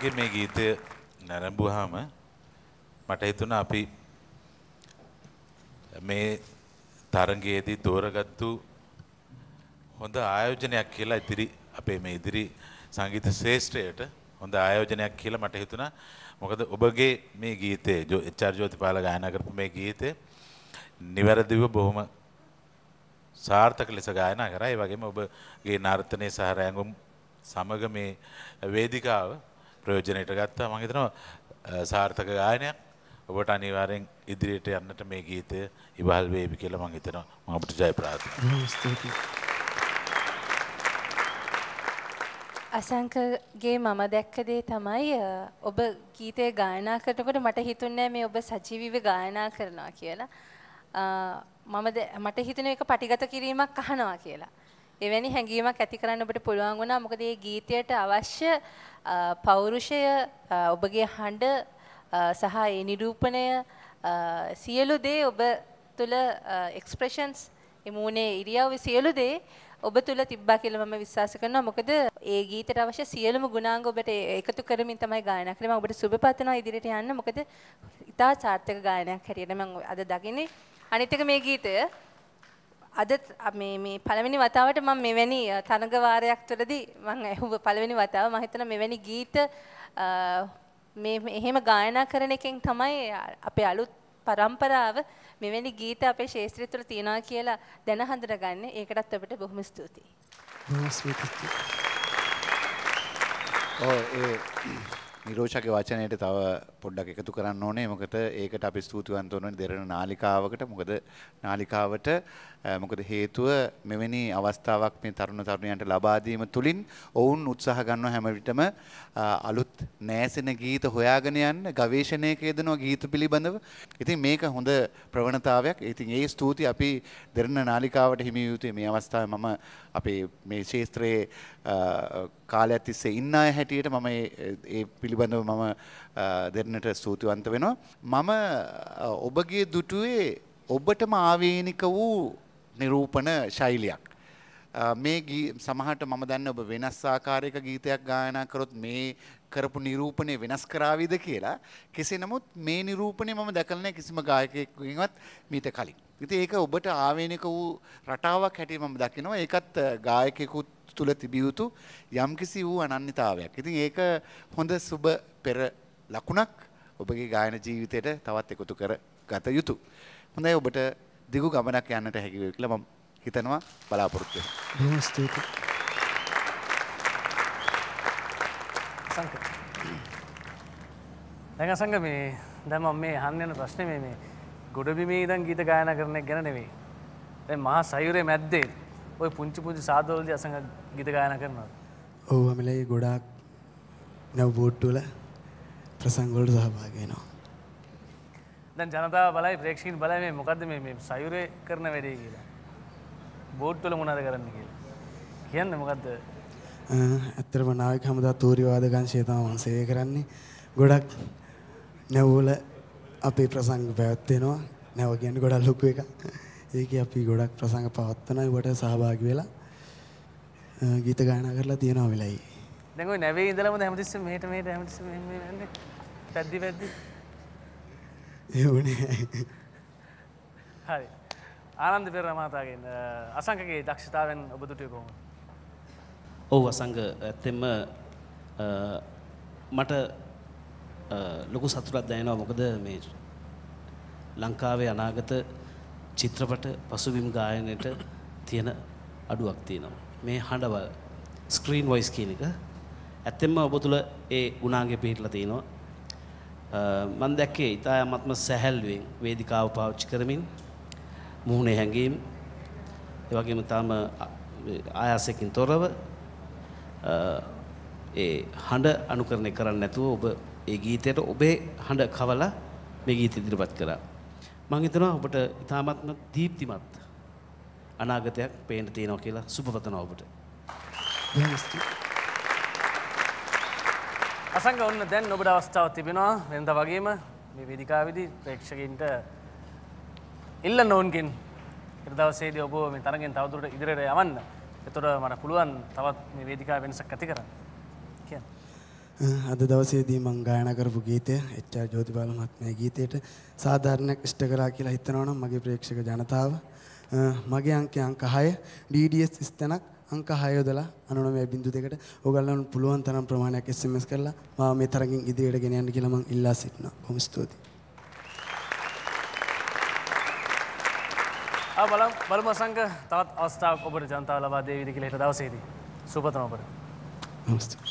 මාර්ගයේ මේ ගීතය නැරඹුවාම මට හිතුණා අපි මේ තරගයේදී තෝරගත්තු හොඳ ආයෝජනයක් කියලා ඉදිරි අපේ මේ ඉදිරි සංගීත ශ්‍රේෂ්ඨයට හොඳ ආයෝජනයක් කියලා මට හිතුණා. මොකද ඔබගේ මේ ගීතේ එච්.ආර්. ජෝතිපාල ගායනා කරපු මේ ගීතේ නිවැරදිව බොහොම සාර්ථක ලෙස ගායනා කරා. ඒ වගේම ඔබගේ නර්තනයේ සහ රැඟුම් සමග මේ වේදිකාව ප්‍රයෝජනයට ගත්තා මම හිතනවා සාර්ථක ගායනයක් ඔබට අනිවාර්යෙන් ඉදිරියට යන්නට මේ ගීතය ඉවහල් වේවි කියලා මම හිතනවා මම ඔබට ජය ප්‍රාර්ථනා අසංකගේ මම දැක්ක දේ තමයි ඔබ ගීතය ගායනා කරනකොට මට හිතුන්නේ මේ ඔබ සජීවීව ගායනා කරනවා කියලා. මම මට හිතෙන එක පටිගත කිරීමක් අහනවා කියලා. එවැනි හැඟීමක් ඇති කරන්න ඔබට පුළුවන් වුණා. මොකද මේ ගීතයට අවශ්‍ය පෞරුෂය ඔබගේ හඬ සහ ඒ නිරූපණය සියලු දේ ඔබ තුළ එක්ස්ප්‍රෙෂන්ස් එමුණේ ඉරියව් සියලු දේ ඔබ තුළ තිබ්බා කියලා මම විශ්වාස කරනවා. මොකද ඒ ගීතයට අවශ්‍ය සියලුම ගුණාංග ඔබට එකතු කරමින් තමයි ගායනා කළේ. මම ඔබට සුබපතනවා ඉදිරියට යන්න. මොකද ඉතා සාර්ථක ගායනයක් හැටියට මම අද දකින්නේ. අනිත් එක මේ ගීතය අද මේ මේ පළවෙනි වතාවට මම මෙවැනි තරඟ වාරයක් තුළදී මම ඇහුව පළවෙනි වතාව මම හිතන මෙවැනි ගීත මේ එහෙම ගායනා කරන එකෙන් තමයි අපේ අලුත් පරම්පරාව මෙවැනි ගීත අපේ ශේත්‍රය තුළ තියෙනවා කියලා දැන හඳුනගන්නේ. ඒකටත් ඔබට බොහොම ස්තුතියි. බොහොම ස්තුතියි. ඔය නිරෝෂගේ වචනයට තව පොඩ්ඩක් එකතු කරන්න ඕනේ මොකද ඒකට අපි ස්තුතිවන්ත වෙන දෙරණ නාලිකාවකට මොකද නාලිකාවට මොකද හේතුව මෙවැනි අවස්ථාවක් මේ තරුණ තරුණියන්ට ලබා දීම තුලින් ඔවුන් උත්සාහ ගන්නවා හැම විටම අලුත් නෑසෙන ගීත හොයාගෙන යන්න ගවේෂණයක යෙදෙනවා ගීත පිළිබඳව. ඉතින් මේක හොඳ ප්‍රවණතාවයක්. ඉතින් ඒ ස්තුති අපි දෙරණ නාලිකාවට හිමි යුතුයි මේ අවස්ථාවේ මම අපේ මේ ශාස්ත්‍රයේ කාලයක් තිස්සේ ඉන්න අය හැටියට මම ඒ පිළිබඳව මම දෙන්නට ස්තුතිවන්ත වෙනවා. මම ඔබගේ දුටුවේ ඔබටම ආවේනික වූ නිරූපණ ශෛලියක්. මේ සමහට මම දන්න ඔබ වෙනස් ආකාරයක ගීතයක් ගායනා කරොත් මේ කරපු නිරූපණය වෙනස් කරාවිද කියලා කෙසේ නමුත් මේ නිරූපණය මම දැකලන කිසිම ගායකයෙක්වත් මීට කලින්. ඉති ඒක ඔබට ආවේනික වූ රටාවක් හැටිය මම දකිනවා ඒකත් ගායකෙකුත් තුළ තිබිය යුතු යම්කිසි වූ අනන්‍යතාවයක්. ඉතින් ඒක හොඳ සුබ පෙර ලකුණක් ඔබගේ ගායන ජීවිතයට තවත් එකතු කර ගත යුතු. හොඳයි ඔබට දිගු ගමනක් යන්නට හැකිවේ කියලා මම හිතනවා බලාපොරොත්තු වෙනවා. ස්තුතියි. සංක. දැන් අසංග මේ දැන් මම මේ අහන්න යන ප්‍රශ්නේ මේ මේ ගොඩබිමේ ඉඳන් ගීත ගායනා කරන එක ගැන නෙවෙයි. දැන් මහා සයුරේ මැද්දේ ඔය පුංචි පුංචි සාදවලදී අසංග ගීත ගායනා කරනවා. ඔව් අමිලේ ගොඩාක් නැව බෝට්ටු වල ප්‍රසංග වලට සහභාගී වෙනවා. දැන් ජනතාව බලයි ප්‍රේක්ෂකයන් බලයි මේ මොකද්ද මේ මේ සයුරේ කරන වැඩේ කියලා. බෝට්ටු වල මොනවද කරන්නේ කියලා. කියන්නේ මොකද්ද? ඇත්තටම නායක හමුදා තූරිවාද ගංශය තමයි මම සේවය කරන්නේ. ගොඩක් නැවවල අපේ ප්‍රසංග පැවැත්වෙනවා. නැව කියන්නේ ගොඩක් ලොකු එකක්. ඒක අපි ගොඩක් ප්‍රසංග පවත්වන වට සහභාගි වෙලා ගීත ගායනා කරලා තියෙනවා වෙලයි. දැන් ඔය නැවේ ඉඳලම හැමතිස්සෙම මෙහෙට මෙහෙට හැමතිස්සෙම මෙහෙම යන්නේ. පැද්දි පැද්දි. ඒ වුණේ. හරි. ආනන්ද පෙරේරා මහතාගෙන් අසංකගේ දක්ෂතාවෙන් ඔබ දුටුවේ කොහොමද? ඔව් අසංක ඇත්තෙම මට ලොකු සතුටක් දැනෙනවා මොකද මේ ලංකාවේ අනාගත චිත්‍රපට පසුබිම් ගායනයට තියෙන අඩුවක් තියෙනවා. මේ හඬවල් ස්ක්‍රීන් වොයිස් කියන එක ඇත්තෙන්ම ඔබ තුළ ඒ ගුණාංගය පිහිටලා තියෙනවා. මම දැක්කේ ඉතාමත්ම සැහැල්ලුවෙන් වේදිකාව පාවිච්චි කරමින් මුහුණේ හැඟීම් ඒ වගේම තාම ආයාසයෙන් තොරව ඒ හඬ අනුකරණය කරන්නේ නැතුව ඔබ ඒ ගීතයට ඔබේ හඬ කවලා මේ ගීත ඉදිරිපත් කරා. මං හිතනවා ඔබට ඉතාමත්ම දීප්තිමත් අනාගතයක් පේන්න තියෙනවා කියලා සුබපතනවා ඔබට. අසංග ඔන්න දැන් ඔබට අවස්ථාවක් තිබෙනවා වෙනදා වගේම මේ වේදිකාවේදී ප්‍රේක්ෂකයින්ට ඉල්ලන්න ඕන්කින් දවසේදී ඔබ මේ තරගෙන් තවදුරට ඉදිරියට යවන්න. එතකොට මට පුළුවන් තවත් මේ වේදිකාව වෙනසක් ඇති කරන්න. අද දවසේදී මම ගායනා කරපු ගීතය එච්.ආර්. ජෝතිපාල මහත්මයා ගීතයට සාධාරණයක් ඉෂ්ට කරා කියලා හිතනවා නම් මගේ ප්‍රේක්ෂක ජනතාව මගේ අංකය අංක 6 DDS ස්ථනක් අංක 6 යොදලා 99.2ට ඕගොල්ලන් පුළුවන් තරම් ප්‍රමාණයක් SMS කරලා මාව මේ තරඟින් ඉදිරියට ගෙන යන්න කියලා මම ඉල්ලා සිටිනවා. බොහොම ස්තුතියි. ආ බලමු බලමු අසංක තවත් අවස්ථාවක් ඔබට ජනතාව ලබා දෙවීද කියලා හෙට දවසේදී. සුබ පතන ඔබට. නමස්කාර.